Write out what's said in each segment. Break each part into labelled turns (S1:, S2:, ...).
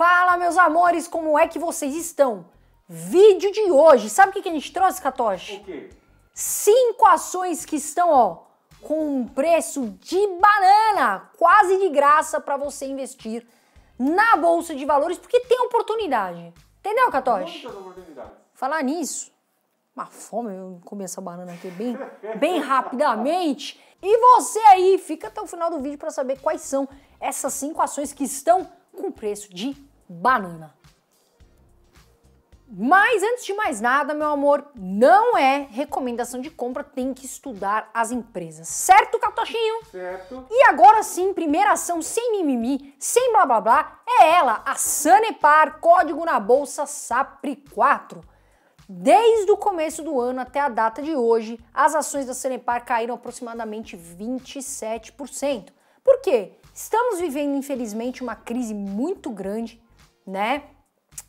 S1: Fala, meus amores, como é que vocês estão? Vídeo de hoje, sabe o que a gente trouxe, Katoshi? O quê? Cinco ações que estão, ó, com um preço de banana, quase de graça para você investir na bolsa de valores, porque tem oportunidade. Entendeu, Katoshi? oportunidades. Falar nisso, uma fome, eu comi essa banana aqui bem, bem rapidamente. E você aí, fica até o final do vídeo para saber quais são essas cinco ações que estão com preço de banana. Mas antes de mais nada, meu amor, não é recomendação de compra, tem que estudar as empresas. Certo, Catochinho? Certo. E agora sim, primeira ação sem mimimi, sem blá blá blá, é ela, a Sanepar, código na bolsa SAPRI 4 Desde o começo do ano até a data de hoje, as ações da Sanepar caíram aproximadamente 27%. Por quê? Estamos vivendo, infelizmente, uma crise muito grande né,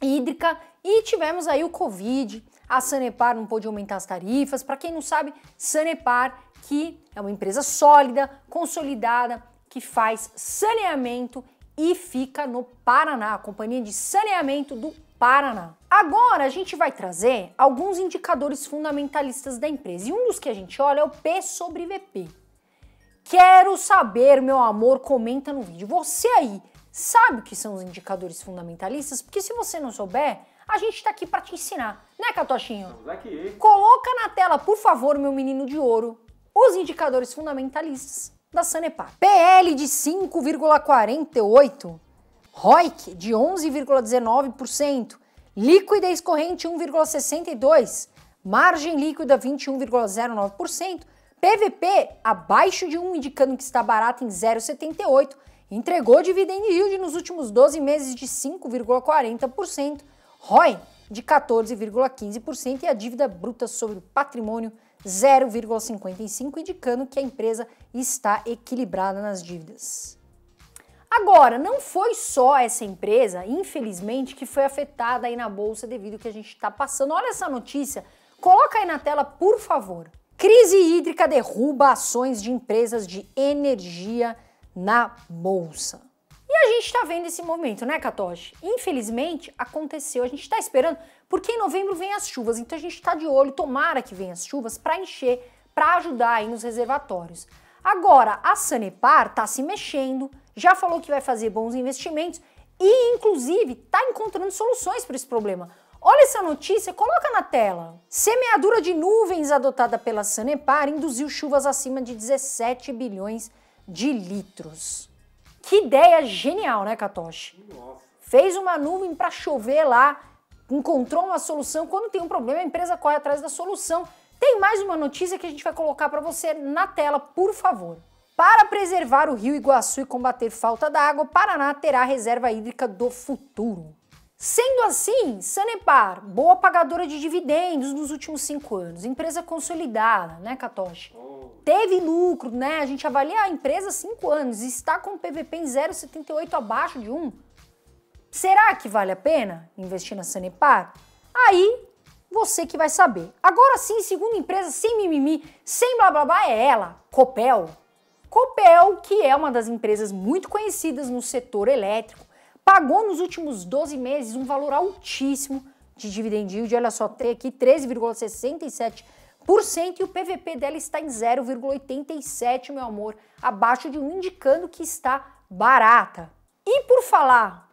S1: hídrica e tivemos aí o Covid, a Sanepar não pôde aumentar as tarifas. Para quem não sabe, Sanepar, que é uma empresa sólida, consolidada, que faz saneamento e fica no Paraná, a companhia de saneamento do Paraná. Agora a gente vai trazer alguns indicadores fundamentalistas da empresa. E um dos que a gente olha é o P sobre VP. Quero saber, meu amor, comenta no vídeo. Você aí sabe o que são os indicadores fundamentalistas, porque se você não souber, a gente está aqui para te ensinar, né, Catochinho? Estamos aqui. Coloca na tela, por favor, meu menino de ouro, os indicadores fundamentalistas da Sanepar. PL de 5,48, ROIC de 11,19%, liquidez corrente 1,62%, margem líquida 21,09%, PVP abaixo de 1, indicando que está barato em 0,78%, entregou dividend yield nos últimos 12 meses de 5,40%, ROI de 14,15% e a dívida bruta sobre o patrimônio 0,55, indicando que a empresa está equilibrada nas dívidas. Agora, não foi só essa empresa, infelizmente, que foi afetada aí na bolsa devido ao que a gente está passando. Olha essa notícia, coloca aí na tela, por favor. Crise hídrica derruba ações de empresas de energia na bolsa. E a gente está vendo esse movimento, né, Katoshi? Infelizmente aconteceu. A gente está esperando, porque em novembro vem as chuvas, então a gente está de olho, tomara que venham as chuvas para encher, para ajudar aí nos reservatórios. Agora, a Sanepar está se mexendo, já falou que vai fazer bons investimentos e, inclusive, está encontrando soluções para esse problema. Olha essa notícia, coloca na tela. Semeadura de nuvens adotada pela Sanepar induziu chuvas acima de 17 bilhões de de litros. Que ideia genial, né, Katoshi? Nossa. Fez uma nuvem para chover lá, encontrou uma solução. Quando tem um problema, a empresa corre atrás da solução. Tem mais uma notícia que a gente vai colocar para você na tela, por favor. Para preservar o rio Iguaçu e combater falta d'água, Paraná terá a reserva hídrica do futuro. Sendo assim, Sanepar, boa pagadora de dividendos nos últimos cinco anos, empresa consolidada, né, Katoshi? teve lucro, né? A gente avalia a empresa há 5 anos e está com o PVP em 0,78 abaixo de 1. Será que vale a pena investir na Sanepar? Aí você que vai saber. Agora sim, segunda empresa sem mimimi, sem blá blá blá é ela, Copel. Copel, que é uma das empresas muito conhecidas no setor elétrico, pagou nos últimos 12 meses um valor altíssimo de dividend yield, olha só, tem aqui 13,67 e o PVP dela está em 0,87, meu amor, abaixo de um, indicando que está barata. E por falar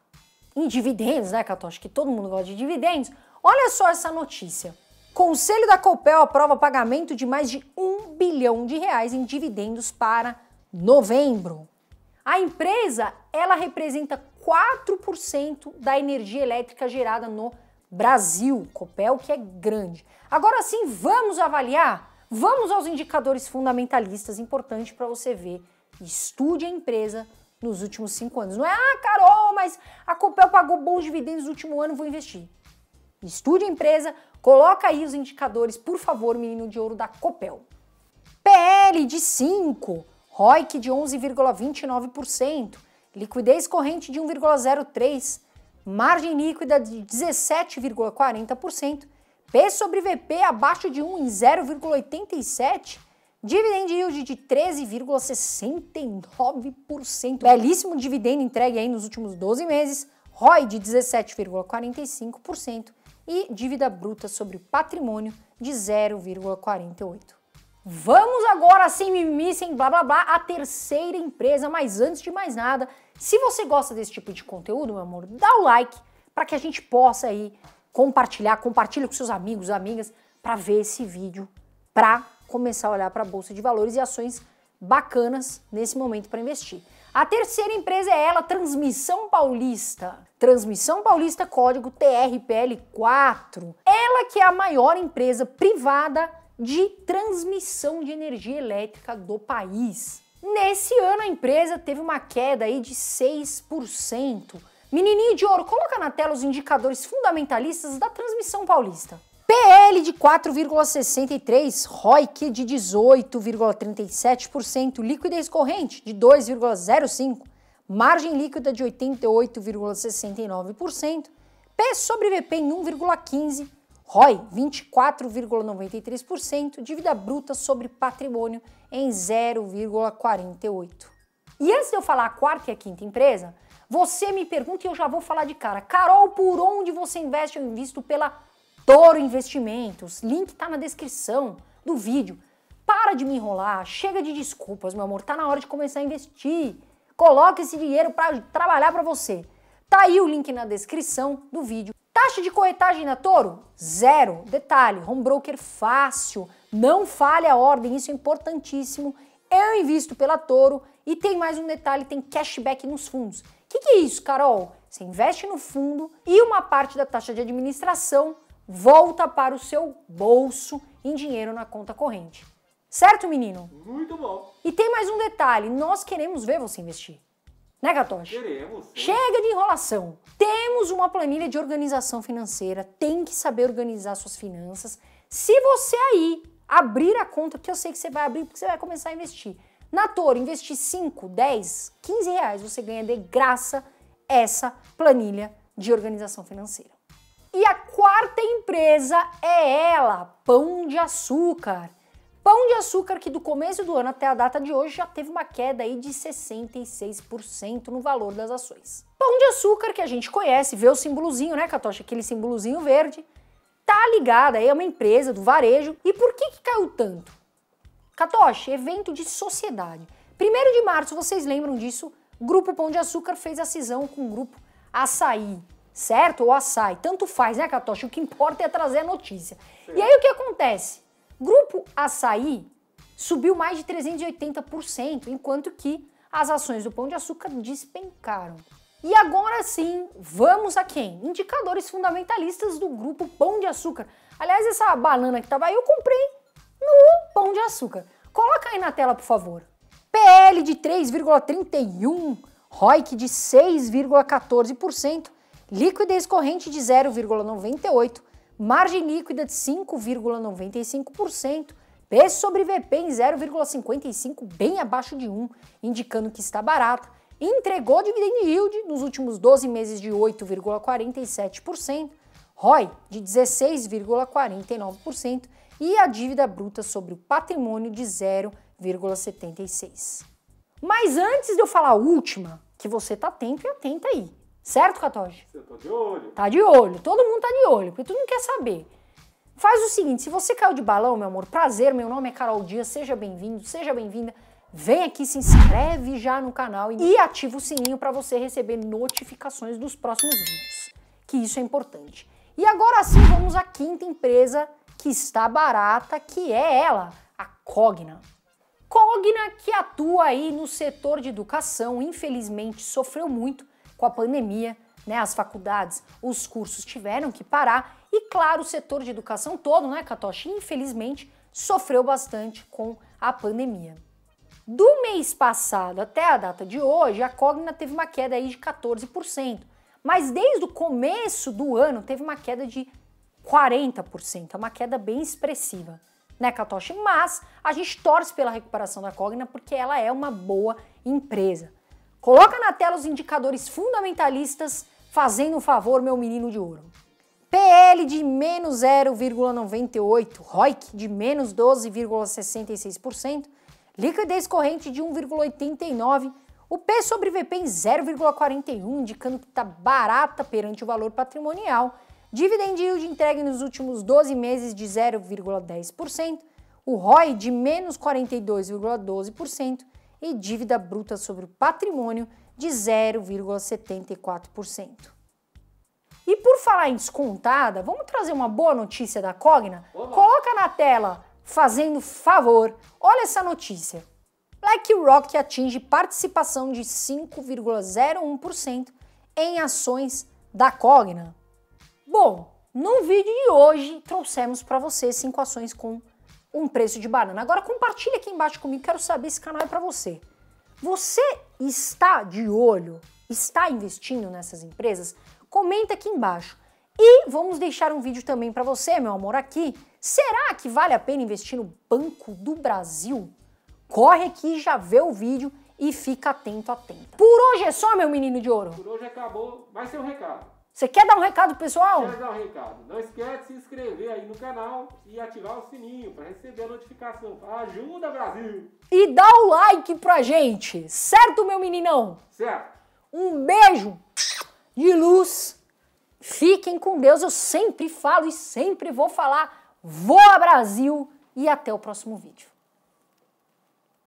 S1: em dividendos, né, Cato? Acho que todo mundo gosta de dividendos. Olha só essa notícia. Conselho da Copel aprova pagamento de mais de um bilhão de reais em dividendos para novembro. A empresa, ela representa 4% da energia elétrica gerada no Brasil Brasil, Copel, que é grande. Agora sim, vamos avaliar? Vamos aos indicadores fundamentalistas, importante para você ver. Estude a empresa nos últimos cinco anos. Não é, ah, Carol, mas a Copel pagou bons dividendos no último ano, vou investir. Estude a empresa, coloca aí os indicadores, por favor, menino de ouro da Copel. PL de 5, ROIC de 11,29%, liquidez corrente de 1,03%, margem líquida de 17,40%, P sobre VP abaixo de 1 em 0,87%, dividend yield de 13,69%. Belíssimo dividendo entregue aí nos últimos 12 meses, ROI de 17,45% e dívida bruta sobre patrimônio de 0,48%. Vamos agora, sem mimimi, sem blá blá blá, a terceira empresa, mas antes de mais nada, se você gosta desse tipo de conteúdo, meu amor, dá o like para que a gente possa aí compartilhar, compartilhe com seus amigos, amigas, para ver esse vídeo, para começar a olhar para a bolsa de valores e ações bacanas nesse momento para investir. A terceira empresa é ela, Transmissão Paulista. Transmissão Paulista, código TRPL4. Ela que é a maior empresa privada de transmissão de energia elétrica do país. Nesse ano a empresa teve uma queda aí de 6%. Menininho de ouro, coloca na tela os indicadores fundamentalistas da transmissão paulista. PL de 4,63, ROIC de 18,37%, liquidez corrente de 2,05, margem líquida de 88,69%, P sobre VP em 1,15 ROI 24,93%, dívida bruta sobre patrimônio em 0,48. E antes de eu falar a quarta e a quinta empresa, você me pergunta e eu já vou falar de cara. Carol, por onde você investe? Eu invisto pela Toro Investimentos. Link está na descrição do vídeo. Para de me enrolar, chega de desculpas, meu amor. Está na hora de começar a investir. Coloque esse dinheiro para trabalhar para você. Tá aí o link na descrição do vídeo. Taxa de corretagem na Toro? Zero. Detalhe, home broker fácil, não falha a ordem, isso é importantíssimo. Eu invisto pela Toro e tem mais um detalhe, tem cashback nos fundos. O que, que é isso, Carol? Você investe no fundo e uma parte da taxa de administração volta para o seu bolso em dinheiro na conta corrente. Certo, menino? Muito bom. E tem mais um detalhe, nós queremos ver você investir. Né, Gatoche? Chega de enrolação. Temos uma planilha de organização financeira, tem que saber organizar suas finanças. Se você aí abrir a conta, que eu sei que você vai abrir porque você vai começar a investir. Na Toro, investir 5, 10, 15 reais, você ganha de graça essa planilha de organização financeira. E a quarta empresa é ela, Pão de Açúcar. Pão de açúcar, que do começo do ano até a data de hoje já teve uma queda aí de 66% no valor das ações. Pão de açúcar, que a gente conhece, vê o símbolozinho, né, Catocha? Aquele símbolozinho verde, tá ligada aí a é uma empresa do varejo. E por que, que caiu tanto? Catoche, evento de sociedade. Primeiro de março, vocês lembram disso? Grupo Pão de Açúcar fez a cisão com o Grupo Açaí, certo? Ou Açaí, tanto faz, né, Catoche? O que importa é trazer a notícia. Sim. E aí o que acontece? Grupo Açaí subiu mais de 380%, enquanto que as ações do Pão de Açúcar despencaram. E agora sim, vamos a quem? Indicadores fundamentalistas do grupo Pão de Açúcar. Aliás, essa banana que estava aí eu comprei no Pão de Açúcar. Coloca aí na tela, por favor. PL de 3,31, ROIC de 6,14%, liquidez corrente de 0,98, margem líquida de 5,95%, p sobre VP em 0,55, bem abaixo de 1, indicando que está barata, entregou dividend yield nos últimos 12 meses de 8,47%, ROI de 16,49% e a dívida bruta sobre o patrimônio de 0,76. Mas antes de eu falar a última, que você tá atento e atenta aí. Certo, Catoge? Eu tô de olho. Tá de olho. Todo mundo tá de olho, porque tu não quer saber. Faz o seguinte, se você caiu de balão, meu amor, prazer, meu nome é Carol Dias, seja bem-vindo, seja bem-vinda. Vem aqui, se inscreve já no canal e ativa o sininho para você receber notificações dos próximos vídeos, que isso é importante. E agora sim, vamos à quinta empresa que está barata, que é ela, a Cogna. Cogna, que atua aí no setor de educação, infelizmente sofreu muito com a pandemia, né, as faculdades, os cursos tiveram que parar e, claro, o setor de educação todo, né, Katoshi, infelizmente, sofreu bastante com a pandemia. Do mês passado até a data de hoje, a Cogna teve uma queda aí de 14%, mas desde o começo do ano teve uma queda de 40%, é uma queda bem expressiva, né, Katoshi? Mas a gente torce pela recuperação da Cogna porque ela é uma boa empresa. Coloca na tela os indicadores fundamentalistas fazendo um favor, meu menino de ouro. PL de menos 0,98, ROIC de menos 12,66%, liquidez corrente de 1,89%, o P sobre VP em 0,41, indicando que está barata perante o valor patrimonial, dividend yield entregue nos últimos 12 meses de 0,10%, o ROI de menos 42,12%, e dívida bruta sobre o patrimônio de 0,74%. E por falar em descontada, vamos trazer uma boa notícia da Cogna? Olá. Coloca na tela, fazendo favor. Olha essa notícia. BlackRock atinge participação de 5,01% em ações da Cogna. Bom, no vídeo de hoje trouxemos para você cinco ações com um preço de banana. Agora compartilha aqui embaixo comigo, quero saber o canal é para você. Você está de olho, está investindo nessas empresas? Comenta aqui embaixo. E vamos deixar um vídeo também para você, meu amor, aqui. Será que vale a pena investir no Banco do Brasil? Corre aqui, já vê o vídeo e fica atento, atenta. Por hoje é só, meu menino de ouro. Por hoje acabou, vai ser um recado. Você quer dar um recado pessoal? Quero dar um recado. Não esquece de se inscrever aí no canal e ativar o sininho para receber a notificação. Ajuda, Brasil! E dá o like pra gente, certo, meu meninão? Certo. Um beijo de luz. Fiquem com Deus. Eu sempre falo e sempre vou falar. Voa, Brasil! E até o próximo vídeo.